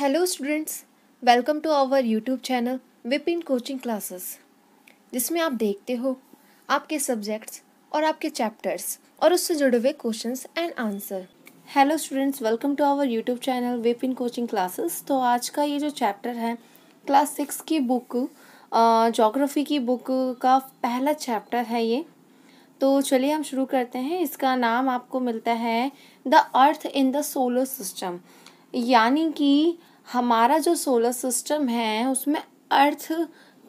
Hello students welcome to our YouTube channel Vipin coaching classes जिसमें आप देखते हो आपके सब्जेक्ट्स और आपके चैप्टर्स और उससे जुड़े हुए questions and answer hello students welcome to our YouTube channel Vipin coaching classes तो आज का ये जो चैप्टर है क्लास सिक्स की बुक जोग्राफ़ी की बुक का पहला चैप्टर है ये तो चलिए हम शुरू करते हैं इसका नाम आपको मिलता है the earth in the solar system यानी कि हमारा जो सोलर सिस्टम है उसमें अर्थ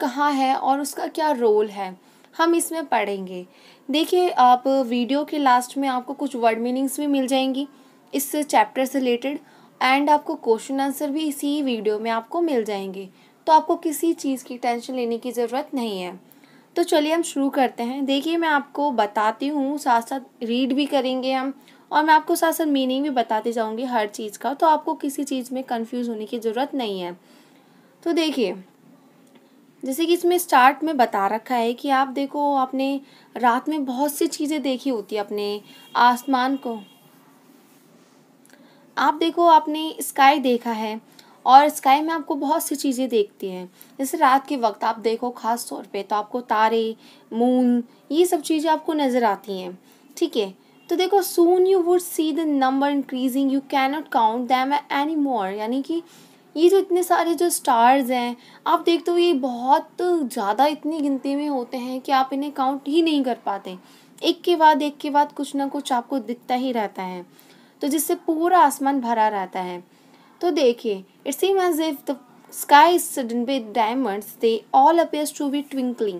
कहाँ है और उसका क्या रोल है हम इसमें पढ़ेंगे देखिए आप वीडियो के लास्ट में आपको कुछ वर्ड मीनिंग्स भी मिल जाएंगी इस चैप्टर से रिलेटेड एंड आपको क्वेश्चन आंसर भी इसी वीडियो में आपको मिल जाएंगे तो आपको किसी चीज़ की टेंशन लेने की ज़रूरत नहीं है तो चलिए हम शुरू करते हैं देखिए मैं आपको बताती हूँ साथ साथ रीड भी करेंगे हम और मैं आपको साथ साथ मीनिंग भी बताती जाऊँगी हर चीज़ का तो आपको किसी चीज़ में कन्फ्यूज़ होने की ज़रूरत नहीं है तो देखिए जैसे कि इसमें स्टार्ट में बता रखा है कि आप देखो आपने रात में बहुत सी चीज़ें देखी होती है अपने आसमान को आप देखो आपने स्काई देखा है और स्काई में आपको बहुत सी चीज़ें देखती हैं जैसे रात के वक्त आप देखो ख़ास तौर पे तो आपको तारे मून ये सब चीज़ें आपको नज़र आती हैं ठीक है तो देखो soon you would see the number increasing you cannot count them any more यानी कि ये जो इतने सारे जो स्टार्स हैं आप देखते हो ये बहुत ज़्यादा इतनी गिनती में होते हैं कि आप इन्हें काउंट ही नहीं कर पाते एक के बाद एक के बाद कुछ ना कुछ आपको दिखता ही रहता है तो जिससे पूरा आसमान भरा रहता है तो देखिए it seem as if the sky sudden be diamonds they all appears to be twinkling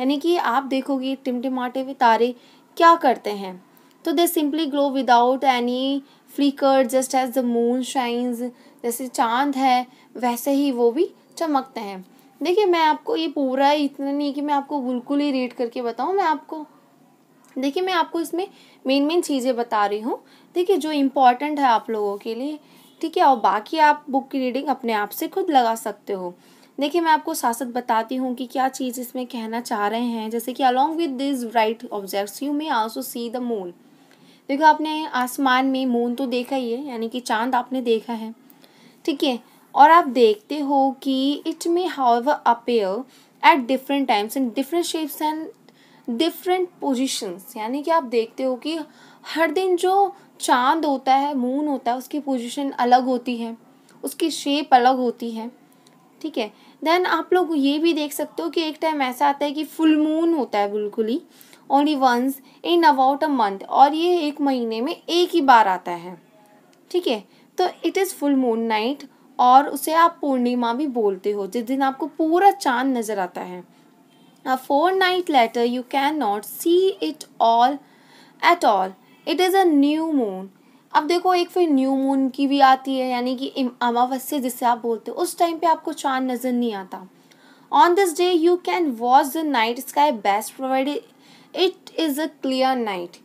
यानी कि आप देखोगे टिमटिमाटे हुए तारे क्या करते हैं तो they simply glow without any flicker just as the moon shines जैसे चांद है वैसे ही वो भी चमकते हैं देखिए मैं आपको ये पूरा इतना नहीं कि मैं आपको बिल्कुल ही रीड करके बताऊँ मैं आपको देखिए मैं आपको इसमें मेन मेन चीज़ें बता रही हूँ देखिए जो इम्पॉर्टेंट है आप लोगों के लिए ठीक है और बाकी आप बुक की रीडिंग अपने आप से खुद लगा सकते हो देखिए मैं आपको साथ साथ बताती हूँ कि क्या चीज़ इसमें कहना चाह रहे हैं जैसे कि along with this bright objects you may also see the moon देखो आपने आसमान में मून तो देखा ही है यानी कि चांद आपने देखा है ठीक है और आप देखते हो कि it may how appear at different times and different shapes and different positions यानी कि आप देखते हो कि हर दिन जो चांद होता है मून होता है उसकी पोजिशन अलग होती है उसकी शेप अलग होती है ठीक है देन आप लोग ये भी देख सकते हो कि एक टाइम ऐसा आता है कि फुल मून होता है बिल्कुल ही only once in about a month और ये एक महीने में एक ही बार आता है ठीक है तो it is full moon night और उसे आप पूर्णिमा भी बोलते हो जिस दिन आपको पूरा चांद नज़र आता है fortnight later you can not see it all at all it is a new moon अब देखो एक फिर न्यू मून की भी आती है यानी कि अमावस्या जिसे आप बोलते हो उस टाइम पे आपको चांद नज़र नहीं आता on this day you can watch the night sky best provided it is a clear night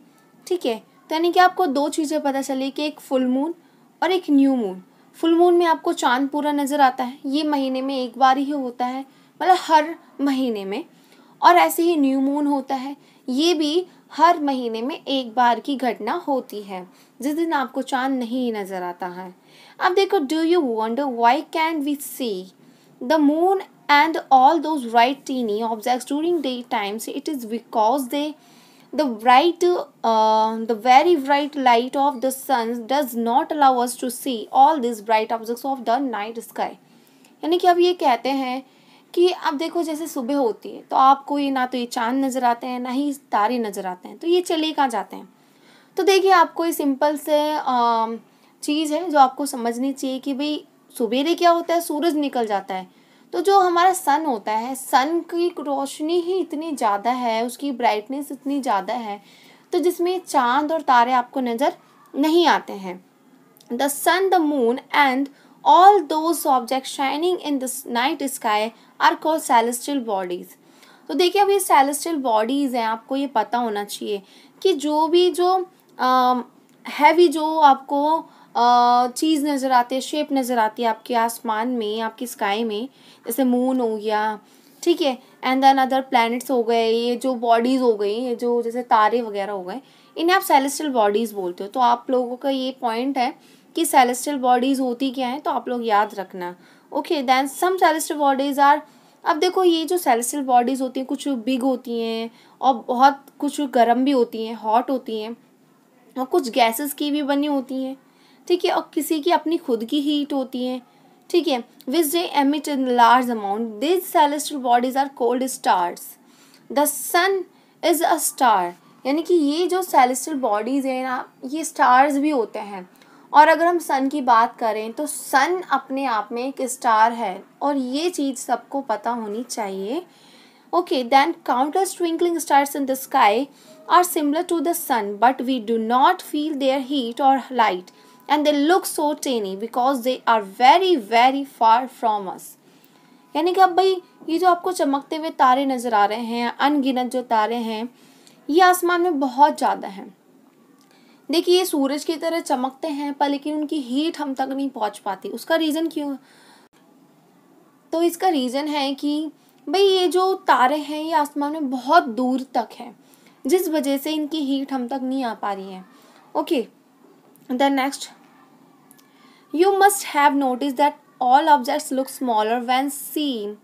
ठीक है तो यानी कि आपको दो चीज़ें पता चली कि एक फुल मून और एक न्यू मून फुल मून में आपको चांद पूरा नज़र आता है ये महीने में एक बार ही होता है मतलब हर महीने में और ऐसे ही न्यू मून होता है ये भी हर महीने में एक बार की घटना होती है जिस दिन आपको चांद नहीं नज़र आता है अब देखो do you want why can we see the moon and all those bright teeny objects during day times it is because they the bright uh, the very bright light of the sun does not allow us to see all these bright objects of the night sky यानी कि अब ये कहते हैं कि अब देखो जैसे सुबह होती है तो आपको ये ना तो ये चांद नज़र आते हैं ना ही तारे नज़र आते हैं तो ये चले कहाँ जाते हैं तो देखिए आपको ये सिंपल से चीज़ है जो आपको समझनी चाहिए कि भाई सवेरे क्या होता है सूरज निकल जाता है तो जो हमारा सन होता है सन की रोशनी ही इतनी ज़्यादा है उसकी ब्राइटनेस इतनी ज़्यादा है तो जिसमें चांद और तारे आपको नज़र नहीं आते हैं the sun the moon and all those object shining in the night sky are call celestial bodies तो देखिए अब ये सेलेस्टियल बॉडीज़ हैं आपको ये पता होना चाहिए कि जो भी जो हैवी जो आपको चीज़ नज़र आती है शेप नज़र आती है आपके आसमान में आपकी स्काई में जैसे मून हो गया ठीक है एंड देन अदर प्लैनेट्स हो गए ये जो बॉडीज़ हो गई ये जो जैसे तारे वगैरह हो गए इन्हें आप सेलेस्टल बॉडीज़ बोलते हो तो आप लोगों का ये पॉइंट है कि सेलेस्टल बॉडीज़ होती क्या हैं तो आप लोग याद रखना okay then some celestial bodies are अब देखो ये जो सेलेस्टल बॉडीज़ होती हैं कुछ बिग होती हैं और बहुत कुछ गर्म भी होती हैं हॉट होती हैं और कुछ गैसेस की भी बनी होती हैं ठीक है और किसी की अपनी खुद की हीट होती है ठीक है which they emit in large amount these celestial bodies are called stars the sun is a star यानी कि ये जो सेलेस्ट्रल बॉडीज हैं ना ये स्टार्स भी होते हैं और अगर हम सन की बात करें तो सन अपने आप में एक स्टार है और ये चीज़ सबको पता होनी चाहिए okay then countless twinkling stars in the sky are similar to the sun but we do not feel their heat और light and they look so tiny because they are very very far from us यानी कि अब भाई ये जो आपको चमकते हुए तारे नज़र आ रहे हैं अनगिनत जो तारे हैं ये आसमान में बहुत ज़्यादा हैं देखिए ये सूरज की तरह चमकते हैं पर लेकिन उनकी हीट हम तक नहीं पहुंच पाती उसका रीज़न क्यों तो इसका रीज़न है कि भाई ये जो तारे हैं ये आसमान में बहुत दूर तक हैं जिस वजह से इनकी हीट हम तक नहीं आ पा रही है okay the next you must have notice that all objects look smaller when seen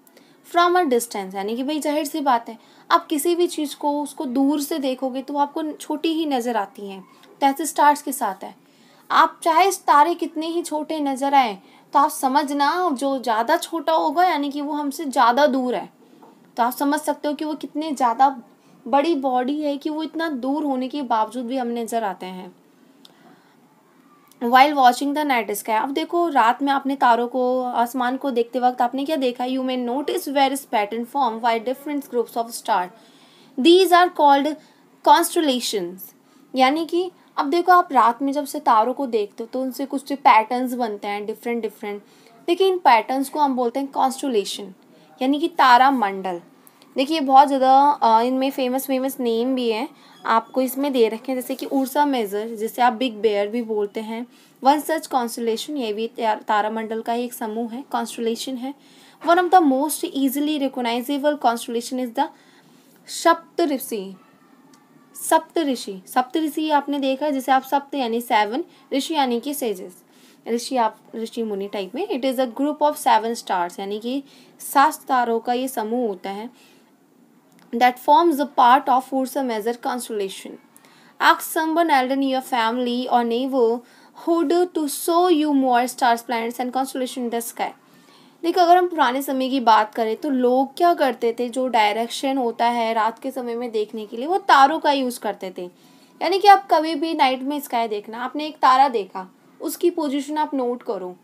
from a distance यानी कि भाई जाहिर सी बात है आप किसी भी चीज़ को उसको दूर से देखोगे तो आपको छोटी ही नज़र आती हैं तैसे स्टार्स के साथ है आप चाहे तारे कितने ही छोटे नज़र आए तो आप समझना जो ज़्यादा छोटा होगा यानी कि वो हमसे ज़्यादा दूर है तो आप समझ सकते हो कि वो कितने ज़्यादा बड़ी बॉडी है कि वो इतना दूर होने के बावजूद भी हम नज़र आते हैं while watching the night sky अब देखो रात में आपने तारों को आसमान को देखते वक्त आपने क्या देखा you may notice various pattern form by different groups of star these are called constellations यानी कि अब देखो आप रात में जब से तारों को देखते हो तो उनसे कुछ पैटर्न्स तो बनते हैं डिफरेंट डिफरेंट देखिए इन पैटर्न्स को हम बोलते हैं कॉन्स्टोलेशन यानी कि तारामंडल देखिए बहुत ज़्यादा इनमें फेमस फेमस नेम भी हैं आपको इसमें दे रखे हैं जैसे कि उर्सा मेजर जिसे आप बिग बेयर भी बोलते हैं वन सच कॉन्स्टलेशन ये भी तारामंडल का एक समूह है कॉन्स्टलेशन है one of the most easily recognisable constellation is the Saptarishi सप्त ऋषि सप्त ऋषि आपने देखा जिसे आप सप्त यानी सेवन ऋषि यानी कि सेजेस ऋषि आप ऋषि मुनि टाइप में it is a group of seven stars यानी कि सात तारों का ये समूह होता है that forms a part of Ursa Major constellation. Ask someone elder in your family or neighbor who do to show you more stars, planets and constellation in the sky. देखो अगर हम पुराने समय की बात करें तो लोग क्या करते थे जो डायरेक्शन होता है रात के समय में देखने के लिए वो तारों का यूज़ करते थे यानी कि आप कभी भी नाइट में स्काई देखना आपने एक तारा देखा उसकी पोजीशन आप नोट करो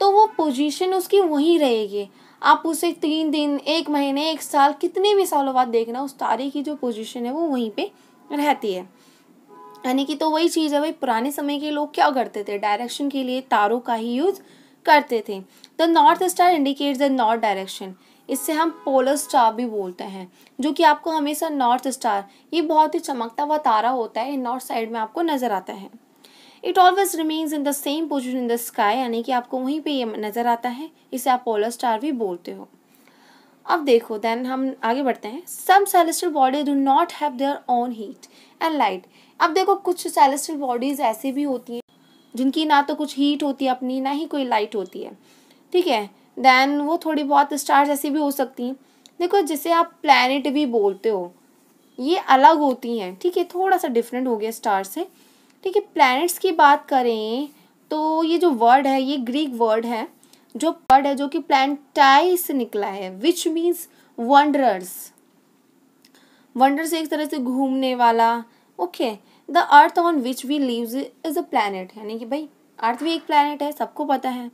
तो वो पोजीशन उसकी वहीं रहेगी आप उसे तीन दिन एक महीने एक साल कितने भी सालों बाद देखना उस तारे की जो पोजीशन है वो वहीं पे रहती है यानी कि तो वही चीज़ है भाई पुराने समय के लोग क्या करते थे डायरेक्शन के लिए तारों का ही यूज करते थे the north star indicates the north direction इससे हम पोलर स्टार भी बोलते हैं जो कि आपको हमेशा नॉर्थ स्टार ये बहुत ही चमकता हुआ तारा होता है नॉर्थ साइड में आपको नज़र आता है it always remains in the same position in the sky यानी कि आपको वहीं पर ये नज़र आता है इसे आप पोलर स्टार भी बोलते हो अब देखो देन हम आगे बढ़ते हैं some celestial body do not have their own heat and light अब देखो कुछ सेलेस्टल बॉडीज ऐसी भी होती हैं जिनकी ना तो कुछ हीट होती है अपनी ना ही कोई लाइट होती है ठीक है देन वो थोड़ी बहुत स्टार्स ऐसी भी हो सकती हैं देखो जिसे आप प्लानट भी बोलते हो ये अलग होती हैं ठीक है थोड़ा सा डिफरेंट हो गया स्टार से ठीक है प्लैनेट्स की बात करें तो ये जो वर्ड है ये ग्रीक वर्ड है जो वर्ड है जो कि प्लानटाई से निकला है विच मीन्स वंडरर्स वंडर्स एक तरह से घूमने वाला okay the earth on which we lives is a planet यानी कि भाई अर्थ भी एक प्लानट है सबको पता है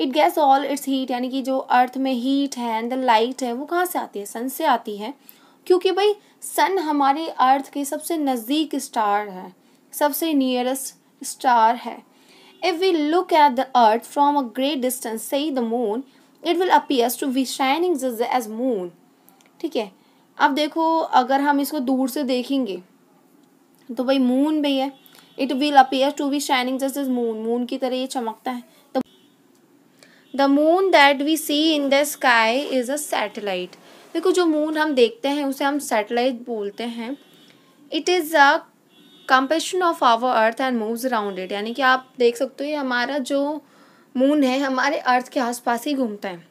it gets all its heat यानी कि जो अर्थ में हीट है एंड द लाइट है वो कहाँ से आती है सन से आती है क्योंकि भाई सन हमारे अर्थ के सबसे नज़दीक स्टार है सबसे नियरेस्ट स्टार है if we look at the earth from a great distance सही the moon it will appears to be shining just as moon ठीक है अब देखो अगर हम इसको दूर से देखेंगे तो भाई मून भी है it will appear to be shining just is moon moon की तरह ये चमकता है the moon that we see in the sky is a satellite देखो जो मून हम देखते हैं उसे हम सैटेलाइट बोलते हैं it is a companion of our earth and moves around it यानी कि आप देख सकते हो ये हमारा जो मून है हमारे अर्थ के आसपास ही घूमता है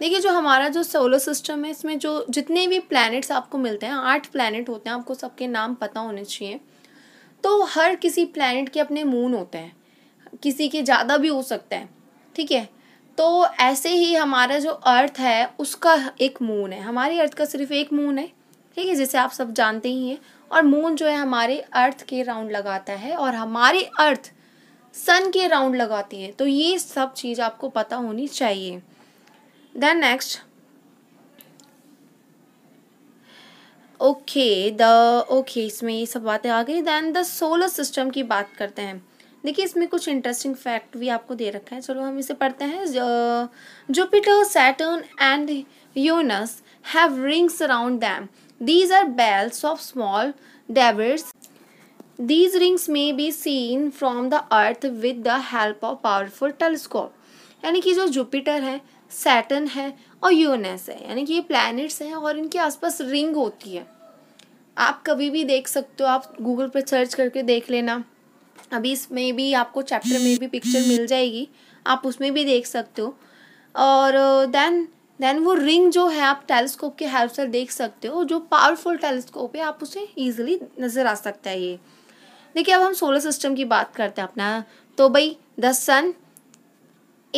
देखिए जो हमारा जो सोलर सिस्टम है इसमें जो जितने भी प्लैनेट्स आपको मिलते हैं आठ प्लैनेट होते हैं आपको सबके नाम पता होने चाहिए तो हर किसी प्लैनेट के अपने मून होते हैं किसी के ज़्यादा भी हो सकता है ठीक है तो ऐसे ही हमारा जो अर्थ है उसका एक मून है हमारी अर्थ का सिर्फ एक मून है ठीक है जिसे आप सब जानते ही हैं और मून जो है हमारे अर्थ के राउंड लगाता है और हमारे अर्थ सन के राउंड लगाती है तो ये सब चीज़ आपको पता होनी चाहिए then next okay the okay इसमें ये सब बातें आ गई देन द सोलर सिस्टम की बात करते हैं देखिए इसमें कुछ इंटरेस्टिंग फैक्ट भी आपको दे रखा है चलो हम इसे पढ़ते हैं Jupiter Saturn and Uranus have rings around them These are bells of small devils. These rings may be seen from the earth with the help of powerful telescope. यानी कि जो जुपिटर है सैटन है और यूनेस है यानी कि ये प्लैनेट्स हैं और इनके आसपास रिंग होती है आप कभी भी देख सकते हो आप गूगल पर सर्च करके देख लेना अभी इसमें भी आपको चैप्टर में भी पिक्चर मिल जाएगी आप उसमें भी देख सकते हो और देन uh, देन वो रिंग जो है आप टेलीस्कोप के हेल्प से देख सकते हो जो पावरफुल टेलीस्कोप है आप उसे ईजिली नज़र आ सकता है ये देखिए अब हम सोलर सिस्टम की बात करते हैं अपना तो भाई the sun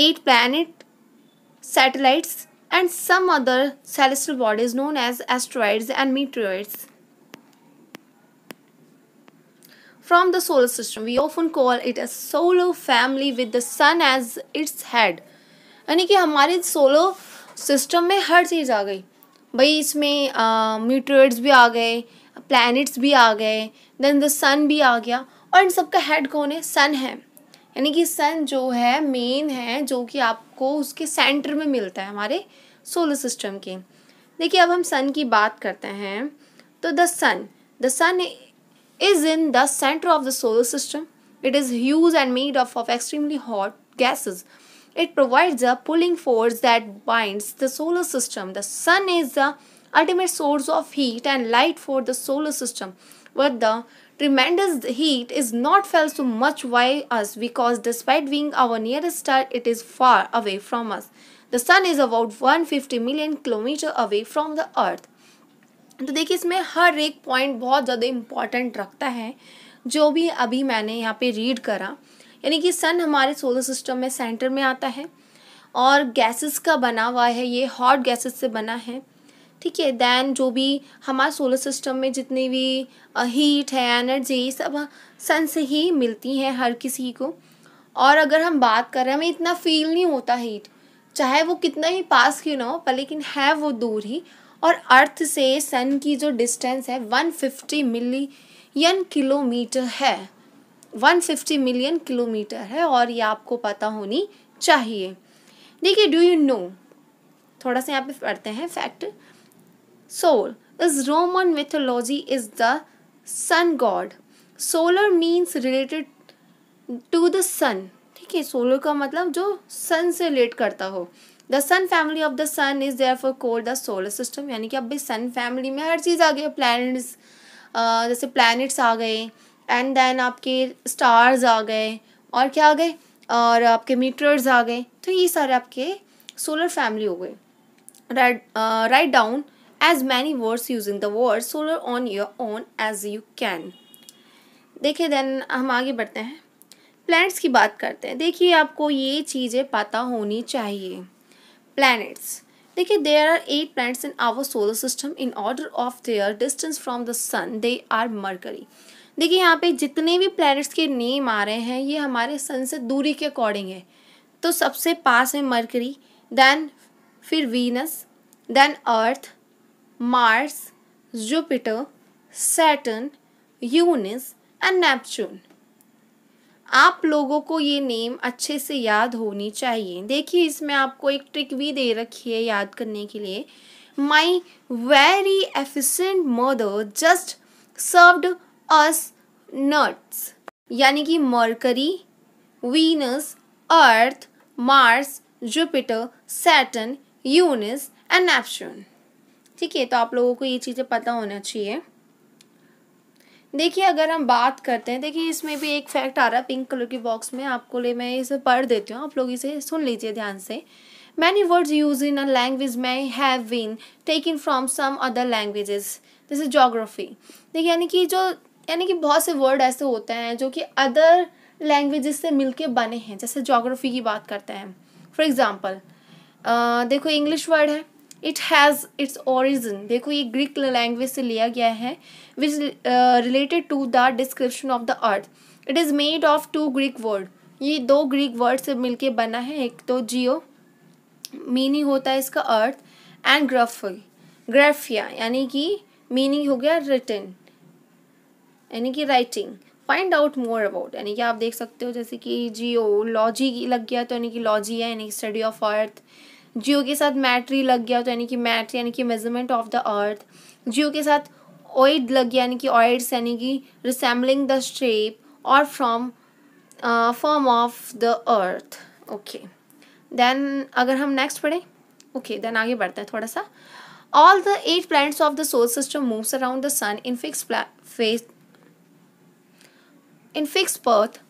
eight planet satellites and some other celestial bodies known as asteroids and meteoroids from the solar system we often call it a solar family with the sun as its head यानी कि हमारे solo system में हर चीज़ आ गई भाई इसमें म्यूट्रोइड्स भी आ गए planets भी आ गए देन द सन भी आ गया और इन सबका हेड कौन है सन है यानी कि सन जो है मेन है जो कि आपको उसके सेंटर में मिलता है हमारे सोलर सिस्टम के देखिए अब हम सन की बात करते हैं तो the sun the sun is in the centre of the solar system it is huge and made of of extremely hot gases It provides a pulling force that binds the solar system. The sun is the ultimate source of heat and light for the solar system. But the tremendous heat is not felt so much by us because despite being our nearest star, it is far away from us. The sun is about 150 million kilometers away from the earth. तो देखिए इसमें हर एक point बहुत ज़्यादा important रखता है जो भी अभी मैंने यहाँ पे रीड करा यानी कि सन हमारे सोलर सिस्टम में सेंटर में आता है और गैसेस का बना हुआ है ये हॉट गैसेस से बना है ठीक है दैन जो भी हमारे सोलर सिस्टम में जितनी भी हीट है एनर्जी सब सन से ही मिलती हैं हर किसी को और अगर हम बात करें हमें इतना फील नहीं होता हीट चाहे वो कितना ही पास क्यों ना हो पर लेकिन है वो दूर ही और अर्थ से सन की जो डिस्टेंस है वन फिफ्टी मिलियन किलोमीटर है 150 मिलियन किलोमीटर है और ये आपको पता होनी चाहिए देखिए डू यू नो थोड़ा सा यहाँ पे पढ़ते हैं fact Sol is Roman mythology is the sun god solar means related to the sun ठीक है सोलर का मतलब जो सन से रिलेट करता हो the sun family of the sun is there for called the solar system यानी कि अब भी सन फैमिली में हर चीज़ आ गई प्लैनेट्स जैसे प्लैनेट्स आ गए एंड देन आपके स्टार्स आ गए और क्या आ गए और आपके मीटर्स आ गए तो ये सारे आपके सोलर फैमिली हो गए write down as many words using the word solar on your own as you can देखिए देन हम आगे बढ़ते हैं प्लैनेट्स की बात करते हैं देखिए आपको ये चीज़ें पता होनी चाहिए प्लैनेट्स देखिए there are eight planets in our solar system in order of their distance from the sun they are Mercury देखिए यहाँ पे जितने भी प्लैनेट्स के नेम आ रहे हैं ये हमारे सन से दूरी के अकॉर्डिंग है तो सबसे पास है मरकरी देन फिर Venus then Earth Mars Jupiter Saturn Uranus and Neptune आप लोगों को ये नेम अच्छे से याद होनी चाहिए देखिए इसमें आपको एक ट्रिक भी दे रखी है याद करने के लिए my very efficient mother just served us nuts यानी कि Mercury Venus Earth Mars Jupiter Saturn Uranus and Neptune ठीक है तो आप लोगों को ये चीज़ें पता होना चाहिए देखिए अगर हम बात करते हैं देखिए इसमें भी एक फैक्ट आ रहा है पिंक कलर के बॉक्स में आपको ले मैं इसे पढ़ देती हूँ आप लोग इसे सुन लीजिए ध्यान से many words use in a language may have been taking from some other languages जैसे जोग्राफी देखिए यानी कि जो यानी कि बहुत से वर्ड ऐसे होते हैं जो कि अदर लैंग्वेज से मिलके बने हैं जैसे जोग्राफी की बात करते हैं फॉर एग्ज़ाम्पल देखो इंग्लिश वर्ड है इट हैज़ इट्स ओरिजिन देखो ये ग्रीक लैंग्वेज से लिया गया है which related to the description of the earth it is made of two Greek word ये दो ग्रीक वर्ड से मिल बना है एक तो जियो मीनिंग होता है इसका अर्थ एंड ग्रफ ग्राफिया यानी कि मीनिंग हो गया रिटर्न यानी कि writing find out more about यानी कि आप देख सकते हो जैसे कि जियो लॉजी लग गया तो यानी कि लॉजी है यानी कि स्टडी ऑफ अर्थ जियो के साथ मैट्री लग गया तो यानी कि मैट यानी कि measurement of the earth geo के साथ ओइड लग गया यानी कि ऑइड्स यानी कि रिसेम्बलिंग द शेप और from form of the earth okay then अगर हम नेक्स्ट पढ़ें ओके देन आगे बढ़ते हैं थोड़ा सा all the eight planets of the solar system moves around the sun in fix face In fixed path,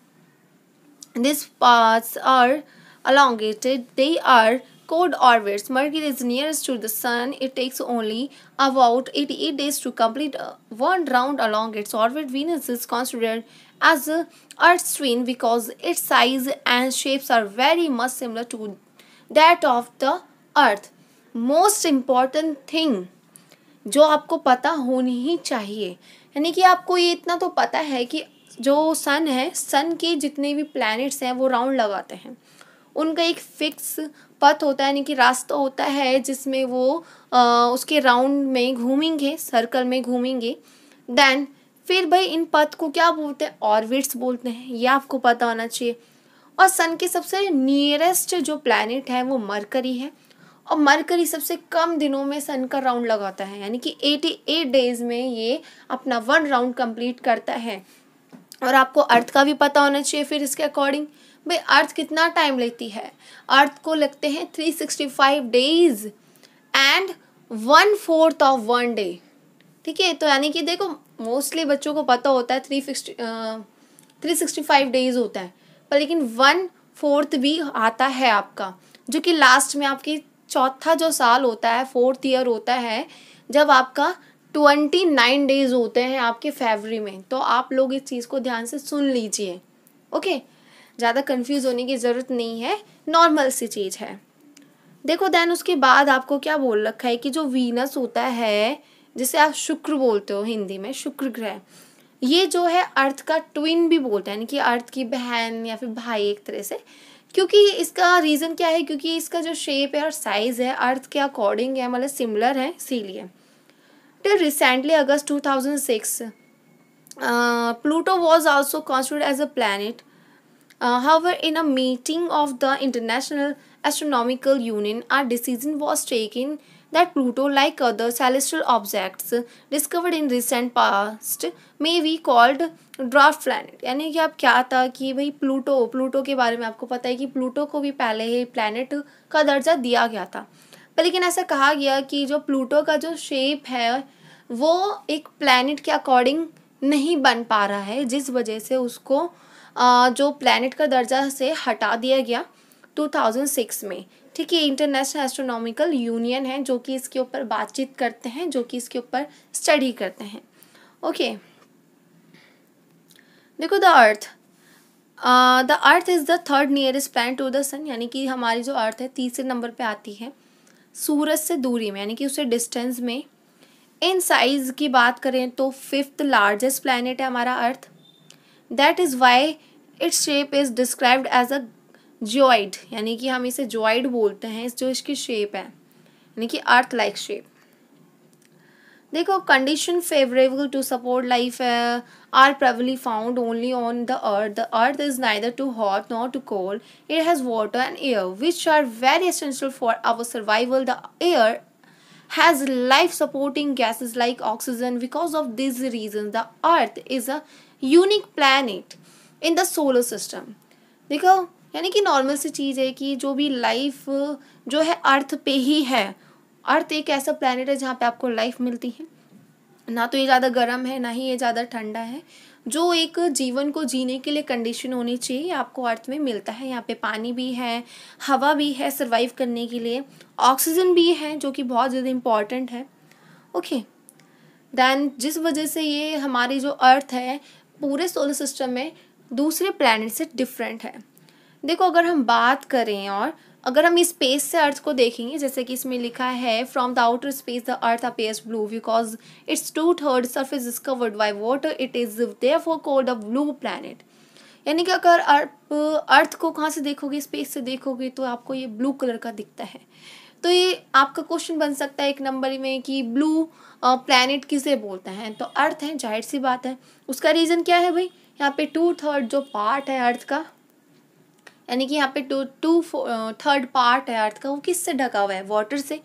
these paths are elongated. They are chord orbits. Mercury is nearest to the sun. It takes only about 88 days to complete one round along its orbit. Venus is considered as the Earth's twin because its size and shapes are very much similar to that of the Earth. Most important thing, जो आपको पता होनी ही चाहिए यानी कि आपको ये इतना तो पता है कि जो सन है सन के जितने भी प्लैनेट्स हैं वो राउंड लगाते हैं उनका एक फिक्स पथ होता है यानी कि रास्ता होता है जिसमें वो आ, उसके राउंड में घूमेंगे सर्कल में घूमेंगे देन फिर भाई इन पथ को क्या बोलते हैं ऑर्बिट्स बोलते हैं ये आपको पता होना चाहिए और सन के सबसे नियरेस्ट जो प्लानट है वो मरकरी है और मरकरी सबसे कम दिनों में सन का राउंड लगाता है यानी कि एटी एट डेज में ये अपना वन राउंड कंप्लीट करता है और आपको अर्थ का भी पता होना चाहिए फिर इसके अकॉर्डिंग भाई अर्थ कितना टाइम लेती है अर्थ को लगते हैं three sixty five days and one fourth of one day ठीक है तो यानी कि देखो मोस्टली बच्चों को पता होता है three sixty three sixty five days होता है पर लेकिन वन फोर्थ भी आता है आपका जो कि लास्ट में आपकी चौथा जो साल होता है फोर्थ ईयर होता है जब आपका ट्वेंटी नाइन डेज होते हैं आपके फेवरी में तो आप लोग इस चीज़ को ध्यान से सुन लीजिए ओके ज़्यादा कंफ्यूज होने की ज़रूरत नहीं है नॉर्मल सी चीज़ है देखो देन उसके बाद आपको क्या बोल रखा है कि जो वीनस होता है जिसे आप शुक्र बोलते हो हिंदी में शुक्र ग्रह ये जो है अर्थ का ट्विन भी बोलते हैं यानी कि अर्थ की बहन या फिर भाई एक तरह से क्योंकि इसका रीज़न क्या है क्योंकि इसका जो शेप है और साइज़ है अर्थ के अकॉर्डिंग है मतलब सिमिलर है इसीलिए till recently August two thousand six Pluto was also considered as a planet however in a meeting of the International Astronomical Union are decision was taken that Pluto like other celestial objects discovered in recent past may be called dwarf planet यानी कि आप क्या था कि भाई Pluto Pluto के बारे में आपको पता है कि प्लूटो को भी पहले ही प्लानट का दर्जा दिया गया था पर लेकिन ऐसा कहा गया कि जो प्लूटो का जो शेप है वो एक प्लानट के अकॉर्डिंग नहीं बन पा रहा है जिस वजह से उसको जो प्लानट का दर्जा से हटा दिया गया 2006 में ठीक है इंटरनेशनल एस्ट्रोनॉमिकल यूनियन है जो कि इसके ऊपर बातचीत करते हैं जो कि इसके ऊपर स्टडी करते हैं ओके देखो the earth the earth is the third nearest planet to the sun यानी कि हमारी जो अर्थ है तीसरे नंबर पे आती है सूरज से दूरी में यानी कि उसे डिस्टेंस में इन साइज़ की बात करें तो फिफ्थ लार्जेस्ट प्लानट है हमारा earth that is why its shape is described as a geoid यानी कि हम इसे जॉइड बोलते हैं इस जो इसकी शेप है यानी कि अर्थ लाइक शेप देखो condition favourable to support life are probably found only on the earth the earth is neither too hot not too cold it has water and air which are very essential for our survival the air has life supporting gases like oxygen because of this reason the earth is a unique planet in the solar system देखो यानी कि normal सी चीज़ है कि जो भी life जो है अर्थ पे ही है अर्थ एक ऐसा प्लानट है जहाँ पे आपको लाइफ मिलती है ना तो ये ज़्यादा गर्म है ना ही ये ज़्यादा ठंडा है जो एक जीवन को जीने के लिए कंडीशन होनी चाहिए आपको अर्थ में मिलता है यहाँ पे पानी भी है हवा भी है सर्वाइव करने के लिए ऑक्सीजन भी है जो कि बहुत ज़्यादा इम्पॉर्टेंट है ओके देन दैन जिस वजह से ये हमारी जो अर्थ है पूरे सोलर सिस्टम में दूसरे प्लानट से डिफरेंट है देखो अगर हम बात करें और अगर हम इस स्पेस से अर्थ को देखेंगे जैसे कि इसमें लिखा है from the outer space the earth appears blue because its two third surface discovered by water it is there for called a blue planet यानी कि अगर आप अर्थ को कहाँ से देखोगे स्पेस से देखोगे तो आपको ये ब्लू कलर का दिखता है तो ये आपका क्वेश्चन बन सकता है एक नंबर में कि ब्लू प्लानट किसे बोलते हैं तो अर्थ है जाहिर सी बात है उसका रीज़न क्या है भाई यहाँ पे टू थर्ड जो पार्ट है अर्थ का यानी कि यहाँ पे टू टू थर्ड पार्ट है अर्थ का वो किससे ढका हुआ है वाटर से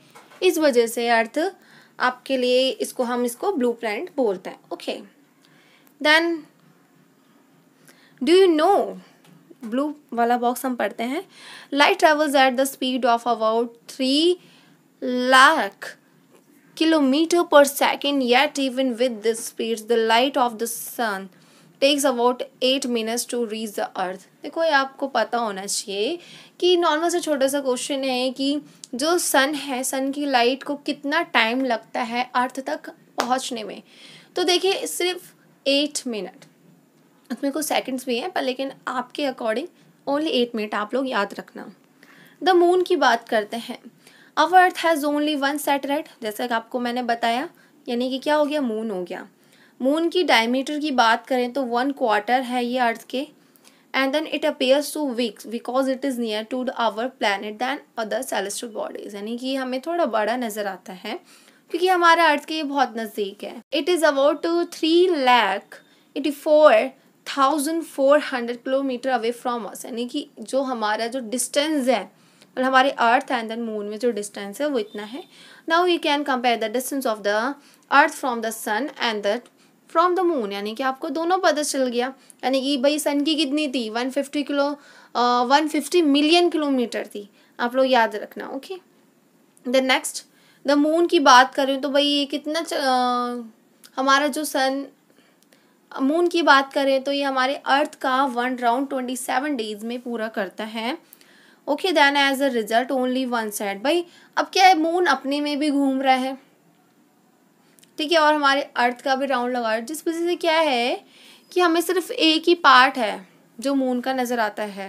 इस वजह से अर्थ आपके लिए इसको हम इसको ब्लू प्लैनेट बोलते हैं okay then do you know blue वाला बॉक्स हम पढ़ते हैं light travels at the speed of about three lakh kilometre per second yet even with the speed the light of the sun takes about eight minutes to reach the earth देखो ये आपको पता होना चाहिए कि नॉर्मल से छोटा सा क्वेश्चन है कि जो सन है सन की लाइट को कितना टाइम लगता है अर्थ तक पहुंचने में तो देखिए सिर्फ एट मिनट उसमें कुछ सेकंड्स भी हैं पर लेकिन आपके अकॉर्डिंग ओनली एट मिनट आप लोग याद रखना द मून की बात करते हैं अब earth has only one satellite जैसा कि आपको मैंने बताया यानी कि क्या हो गया मून हो गया मून की डायमीटर की बात करें तो वन क्वार्टर है ये अर्थ के and then it appears to weak because it is near to our planet than other celestial bodies यानी कि हमें थोड़ा बड़ा नज़र आता है क्योंकि हमारा अर्थ के ये बहुत नज़दीक है it is about two three lakh eighty four thousand four hundred kilometre away from us यानी कि जो हमारा जो डिस्टेंस है और मतलब हमारे अर्थ एंड देन मून में जो डिस्टेंस है वो इतना है now you can compare the distance of the earth from the sun and the from the moon यानी कि आपको दोनों पता चल गया यानी कि भाई सन की कितनी थी one fifty kilo one fifty million kilometre थी आप लोग याद रखना okay the next the moon की बात करें तो भाई ये कितना च, uh, हमारा जो सन मून की बात करें तो ये हमारे अर्थ का one round twenty seven days में पूरा करता है okay then as a result only one side भाई अब क्या है मून अपने में भी घूम रहा है ठीक है और हमारे अर्थ का भी राउंड लगा जिस वजह से क्या है कि हमें सिर्फ एक ही पार्ट है जो मून का नज़र आता है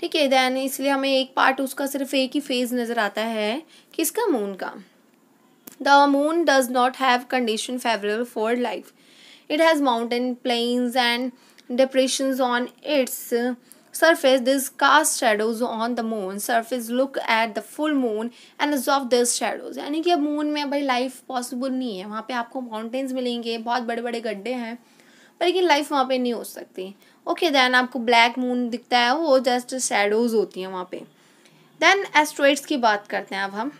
ठीक है दैन इसलिए हमें एक पार्ट उसका सिर्फ एक ही फेज नज़र आता है किसका मून का the moon does not have condition favourable for life it has mountain plains and depression on its surface, these cast shadows on the moon surface look at the full moon and absorb these shadows. यानी कि अब moon में भाई life possible नहीं है वहाँ पे आपको माउंटेन्स मिलेंगे बहुत बड़े बड़े गड्ढे हैं पर लेकिन लाइफ वहाँ पे नहीं हो सकती ओके okay, देन आपको ब्लैक मून दिखता है वो जस्ट शेडोज़ होती हैं वहाँ पे देन एस्ट्रॉइड्स की बात करते हैं अब हम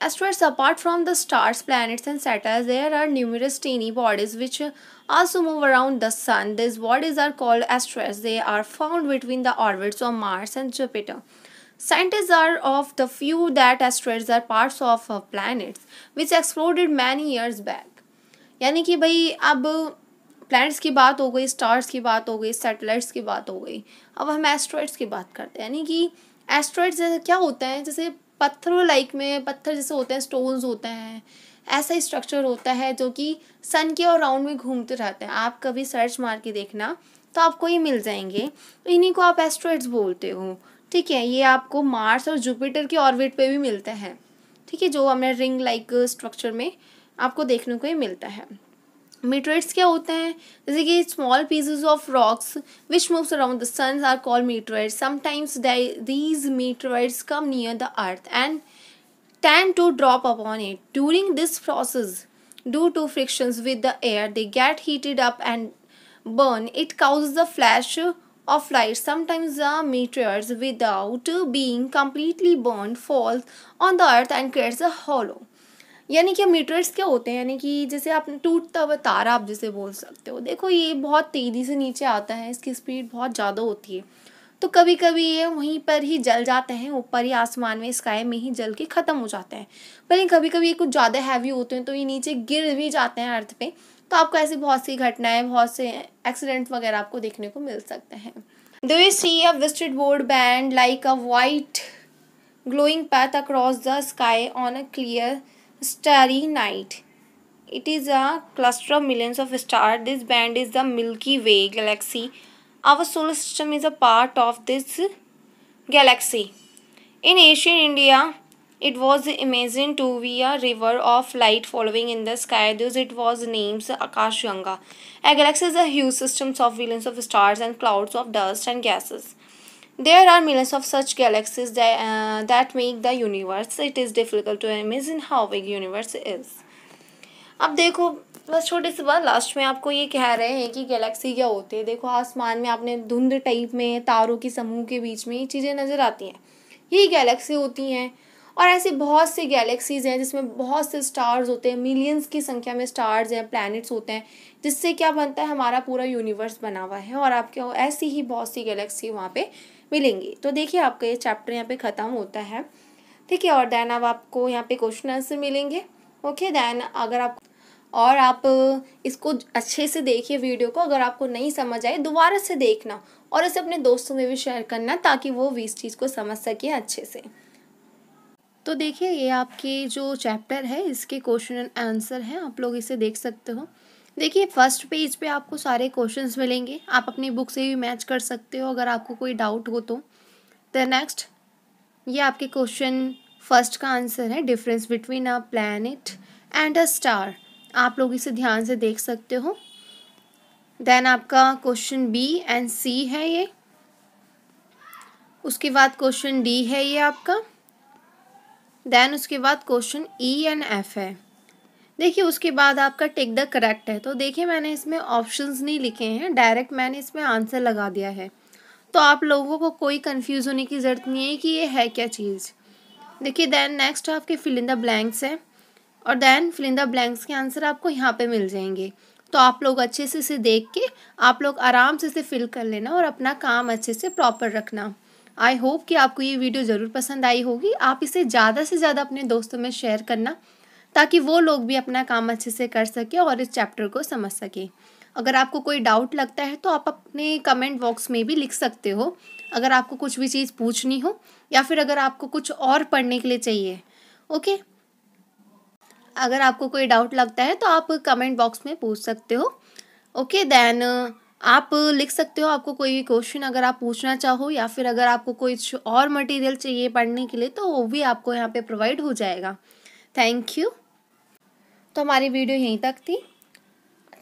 Asteroids apart from the stars, planets and satellites, there are numerous tiny bodies which also move around the sun. These bodies are called asteroids. They are found between the orbits of Mars and Jupiter. Scientists are of the view that asteroids are parts of planets which exploded many years back. यानी कि भाई अब planets की बात हो गई stars की बात हो गई सैटेलाइट्स की बात हो गई अब हम एस्ट्रॉइड्स की बात करते हैं यानी कि एस्ट्रॉइड्स क्या होता है जैसे पत्थरों लाइक में पत्थर जैसे होते हैं स्टोन्स होते हैं ऐसा स्ट्रक्चर होता है जो कि सन के और राउंड में घूमते रहते हैं आप कभी सर्च मार के देखना तो आपको ये मिल जाएंगे तो इन्हीं को आप एस्ट्रॉइड्स बोलते हो ठीक है ये आपको मार्स और जुपिटर के ऑर्बिट पे भी मिलते हैं ठीक है जो हमें रिंग लाइक स्ट्रक्चर में आपको देखने को ही मिलता है Meteors, क्या होते हैं जैसे कि small pieces of rocks which moves around the suns are called meteorites. Sometimes these meteorites come near the earth and tend to drop upon it. During this process, due to frictions with the air, they get heated up and burn. It causes a flash of light. Sometimes the meteors, without being completely burned, falls on the earth and creates a hollow. यानी कि metres क्या होते हैं यानी कि जैसे आप टूटता हुआ तारा आप जैसे बोल सकते हो देखो ये बहुत तेज़ी से नीचे आता है इसकी स्पीड बहुत ज़्यादा होती है तो कभी कभी ये वहीं पर ही जल जाते हैं ऊपर ही आसमान में स्काई में ही जल के ख़त्म हो जाते हैं पर ये कभी कभी ये कुछ ज़्यादा हैवी होते हैं तो ये नीचे गिर भी जाते हैं अर्थ पे तो आपको ऐसी बहुत सी घटनाएं बहुत से एक्सीडेंट वगैरह आपको देखने को मिल सकते हैं दो यू सी अ विस्टेड broad band like a white glowing path across the sky on a clear Starry Night. It is a cluster of millions of stars. This band is the Milky Way galaxy. Our solar system is a part of this galaxy. In ancient India, it was imagined to be a river of light following in the sky, thus it was named Akashganga. A galaxy is a huge system of billions of stars and clouds of dust and gases. There are millions of such galaxies that, uh, that make the universe. It is difficult to imagine how big universe is. अब देखो बस छोटे से बात last में आपको ये कह रहे हैं कि गैलेक्सी क्या होते हैं देखो आसमान में आपने धुंध टाइप में तारों के समूह के बीच में ये चीज़ें नज़र आती हैं ये गैलेक्सी होती हैं और ऐसे बहुत से गैलेक्सीज़ हैं जिसमें बहुत से स्टार्स होते हैं मिलियंस की संख्या में स्टार्स हैं प्लैनेट्स होते हैं जिससे क्या बनता है हमारा पूरा यूनिवर्स बना हुआ है और आपके ऐसी ही बहुत सी गैलेक्सी वहाँ पर मिलेंगी तो देखिए आपका ये चैप्टर यहाँ पे ख़त्म होता है ठीक है और दैन अब आपको यहाँ पे क्वेश्चन आंसर मिलेंगे ओके दैन अगर आप और आप इसको अच्छे से देखिए वीडियो को अगर आपको नहीं समझ आए दोबारा से देखना और इसे अपने दोस्तों में भी शेयर करना ताकि वो भी इस चीज़ को समझ सके अच्छे से तो देखिए ये आपके जो चैप्टर है इसके क्वेश्चन एंड आंसर हैं आप लोग इसे देख सकते हो देखिए फर्स्ट पेज पे आपको सारे क्वेश्चंस मिलेंगे आप अपनी बुक से भी मैच कर सकते हो अगर आपको कोई डाउट हो तो द नेक्स्ट ये आपके क्वेश्चन फर्स्ट का आंसर है difference between a planet and a star आप लोग इसे ध्यान से देख सकते हो देन आपका क्वेश्चन बी एंड सी है ये उसके बाद क्वेश्चन डी है ये आपका देन उसके बाद क्वेश्चन ई एंड एफ है देखिए उसके बाद आपका टिक द करेक्ट है तो देखिए मैंने इसमें ऑप्शंस नहीं लिखे हैं डायरेक्ट मैंने इसमें आंसर लगा दिया है तो आप लोगों को कोई कंफ्यूज होने की ज़रूरत नहीं है कि ये है क्या चीज़ देखिए दैन नेक्स्ट आपके फ़िलिंदा ब्लैंक्स हैं और दैन फिलिंदा ब्लैंक्स के आंसर आपको यहाँ पे मिल जाएंगे तो आप लोग अच्छे से इसे देख के आप लोग आराम से इसे फिल कर लेना और अपना काम अच्छे से प्रॉपर रखना आई होप कि आपको ये वीडियो ज़रूर पसंद आई होगी आप इसे ज़्यादा से ज़्यादा अपने दोस्तों में शेयर करना ताकि वो लोग भी अपना काम अच्छे से कर सके और इस चैप्टर को समझ सके अगर आपको कोई डाउट लगता है तो आप अपने कमेंट बॉक्स में भी लिख सकते हो अगर आपको कुछ भी चीज़ पूछनी हो या फिर अगर आपको कुछ और पढ़ने के लिए चाहिए ओके अगर आपको कोई डाउट लगता है तो आप कमेंट बॉक्स में पूछ सकते हो ओके देन आप लिख सकते हो आपको कोई भी क्वेश्चन अगर आप पूछना चाहो या फिर अगर आपको कोई और मटेरियल चाहिए पढ़ने के लिए तो वो भी आपको यहाँ पे प्रोवाइड हो जाएगा थैंक यू तो हमारी वीडियो यहीं तक थी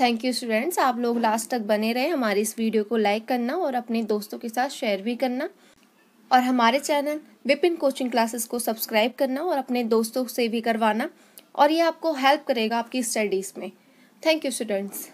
थैंक यू स्टूडेंट्स आप लोग लास्ट तक बने रहे हमारी इस वीडियो को लाइक करना और अपने दोस्तों के साथ शेयर भी करना और हमारे चैनल विपिन कोचिंग क्लासेस को सब्सक्राइब करना और अपने दोस्तों से भी करवाना और ये आपको हेल्प करेगा आपकी स्टडीज़ में थैंक यू स्टूडेंट्स